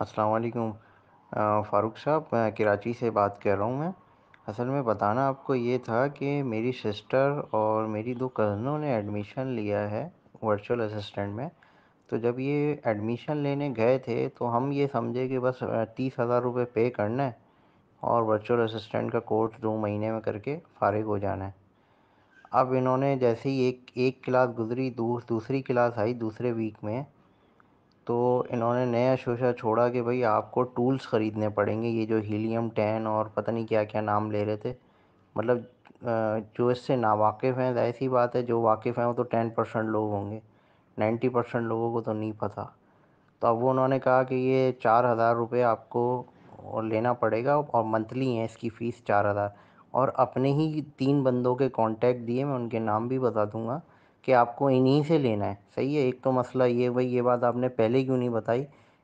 अस्सलाम वालेकुम फ़ारूक साहब मैं कराची से बात कर रहा हूँ मैं असल में बताना आपको ये था कि मेरी सिस्टर और मेरी दो कज़नों ने एडमिशन लिया है वर्चुअल असिस्टेंट में तो जब ये एडमिशन लेने गए थे तो हम ये समझे कि बस तीस हज़ार रुपये पे करना है और वर्चुअल असिस्टेंट का कोर्स दो महीने में करके फ़ारिग हो जाना है अब इन्होंने जैसे ही एक एक क्लास गुजरी दूसरी क्लास आई दूसरे वीक में तो इन्होंने नया शोशा छोड़ा कि भाई आपको टूल्स ख़रीदने पड़ेंगे ये जो हीलियम टेन और पता नहीं क्या क्या नाम ले रहे थे मतलब जो इससे नावाकिफ़ हैं ऐसी बात है जो वाकिफ़ हैं वो तो टेन परसेंट लोग होंगे नाइन्टी परसेंट लोगों को तो नहीं पता तो अब वो उन्होंने कहा कि ये चार हज़ार रुपये आपको लेना पड़ेगा और मंथली है इसकी फ़ीस चार हज़ार और अपने ही तीन बंदों के कॉन्टैक्ट दिए मैं उनके नाम भी बता दूंगा कि आपको इन्हीं से लेना है सही है एक तो मसला ये भाई ये बात आपने पहले क्यों नहीं बताई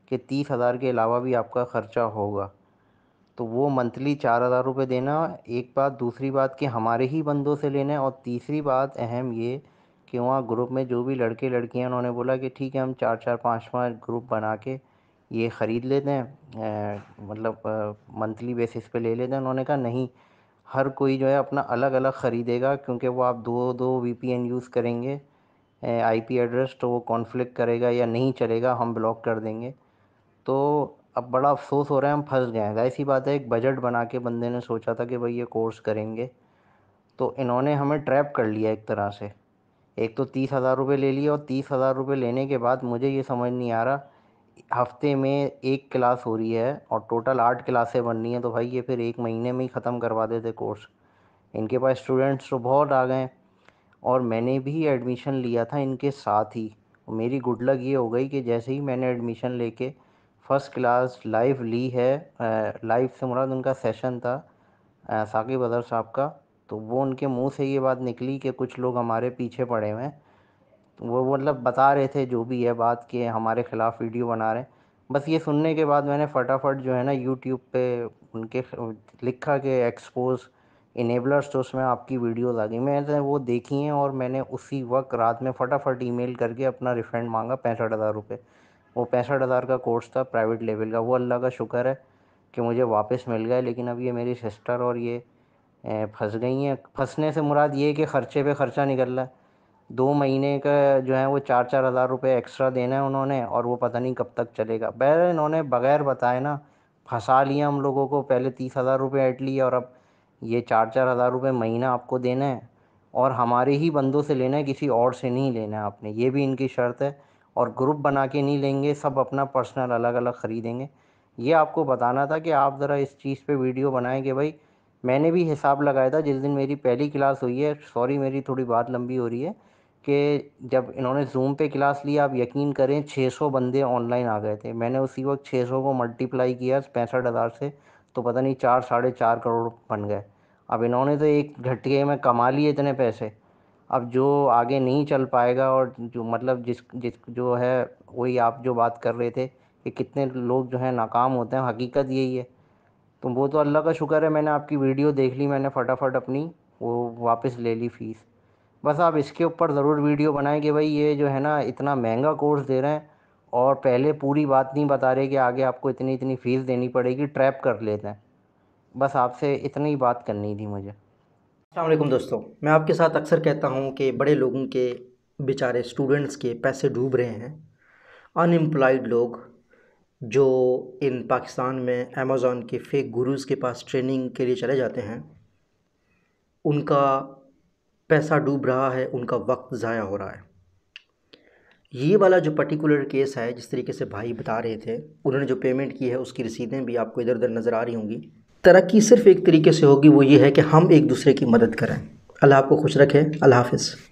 कि तीस हज़ार के अलावा भी आपका ख़र्चा होगा तो वो मंथली चार हज़ार रुपये देना एक बात दूसरी बात कि हमारे ही बंदों से लेना है और तीसरी बात अहम ये कि वहाँ ग्रुप में जो भी लड़के लड़कियाँ उन्होंने बोला कि ठीक है हम चार चार पाँच पाँच ग्रुप बना के ये ख़रीद लेते हैं मतलब मंथली बेसिस पे ले लेते हैं उन्होंने कहा नहीं हर कोई जो है अपना अलग अलग ख़रीदेगा क्योंकि वो आप दो दो वी पी एन यूज़ करेंगे आई पी एड्रेस तो वो कॉन्फ्लिक्ट करेगा या नहीं चलेगा हम ब्लॉक कर देंगे तो अब बड़ा अफसोस हो रहा है हम फंस गए हैं ऐसी बात है एक बजट बना के बंदे ने सोचा था कि भाई ये कोर्स करेंगे तो इन्होंने हमें ट्रैप कर लिया एक तरह से एक तो तीस हज़ार रुपये ले लिए और तीस हज़ार रुपये लेने के बाद मुझे ये समझ नहीं आ रहा हफ्ते में एक क्लास हो रही है और टोटल आठ क्लासें बननी है तो भाई ये फिर एक महीने में ही ख़त्म करवा देते कोर्स इनके पास स्टूडेंट्स तो बहुत आ गए और मैंने भी एडमिशन लिया था इनके साथ ही मेरी गुड लक ये हो गई कि जैसे ही मैंने एडमिशन लेके फ़र्स्ट क्लास लाइव ली है लाइव से मुराद उनका सेशन था साकिब अदर साहब का तो वो उनके मुंह से ये बात निकली कि कुछ लोग हमारे पीछे पड़े हुए हैं वो मतलब बता रहे थे जो भी है बात कि हमारे ख़िलाफ़ वीडियो बना रहे हैं बस ये सुनने के बाद मैंने फटाफट जो है ना यूट्यूब पे उनके लिखा कि एक्सपोज इनेबलर्स तो उसमें आपकी वीडियोस आ गई मैंने वो देखी हैं और मैंने उसी वक्त रात में फटाफट ईमेल करके अपना रिफ़ंड मांगा पैंसठ हज़ार रुपये वो पैंसठ हज़ार का कोर्स था प्राइवेट लेवल का वो अल्लाह का शुक्र है कि मुझे वापस मिल गया लेकिन अब ये मेरी सिस्टर और ये फंस गई हैं फंसने से मुराद ये कि ख़र्चे पे ख़र्चा निकल रहा है दो महीने का जो है वो चार चार हज़ार रुपये एक्स्ट्रा देना है उन्होंने और वो पता नहीं कब तक चलेगा बहर इन्होंने बग़ैर बताए ना फंसा लिया हम लोगों को पहले तीस हज़ार रुपये ऐट लिए और अब ये चार चार हज़ार रुपये महीना आपको देना है और हमारे ही बंदों से लेना है किसी और से नहीं लेना है आपने ये भी इनकी शर्त है और ग्रुप बना के नहीं लेंगे सब अपना पर्सनल अलग अलग ख़रीदेंगे ये आपको बताना था कि आप ज़रा इस चीज़ पे वीडियो बनाएं कि भाई मैंने भी हिसाब लगाया था जिस दिन मेरी पहली क्लास हुई है सॉरी मेरी थोड़ी बात लंबी हो रही है कि जब इन्होंने ज़ूम पे क्लास ली आप यकीन करें 600 बंदे ऑनलाइन आ गए थे मैंने उसी वक्त 600 को मल्टीप्लाई किया पैंसठ हज़ार से तो पता नहीं चार साढ़े चार करोड़ बन गए अब इन्होंने तो एक घटके में कमा लिए इतने पैसे अब जो आगे नहीं चल पाएगा और जो मतलब जिस जिस जो है वही आप जो बात कर रहे थे कि कितने लोग जो हैं नाकाम होते हैं हकीकत यही है तो वो तो अल्लाह का शुक्र है मैंने आपकी वीडियो देख ली मैंने फटाफट अपनी वो वापस ले ली फ़ीस बस आप इसके ऊपर ज़रूर वीडियो बनाएं कि भाई ये जो है ना इतना महंगा कोर्स दे रहे हैं और पहले पूरी बात नहीं बता रहे कि आगे आपको इतनी इतनी फ़ीस देनी पड़ेगी ट्रैप कर लेते हैं बस आपसे इतनी बात करनी थी मुझे अलकुम दोस्तों मैं आपके साथ अक्सर कहता हूँ कि बड़े लोगों के बेचारे स्टूडेंट्स के पैसे डूब रहे हैं अनएम्प्लॉयड लोग जो इन पाकिस्तान में अमेज़ोन के फेक गुरुज़ के पास ट्रेनिंग के लिए चले जाते हैं उनका पैसा डूब रहा है उनका वक्त ज़ाया हो रहा है ये वाला जो पर्टिकुलर केस है जिस तरीके से भाई बता रहे थे उन्होंने जो पेमेंट की है उसकी रसीदें भी आपको इधर उधर नज़र आ रही होंगी तरक्की सिर्फ एक तरीके से होगी वो ये है कि हम एक दूसरे की मदद करें अल्लाह आपको खुश रखे अल्लाह हाफिज़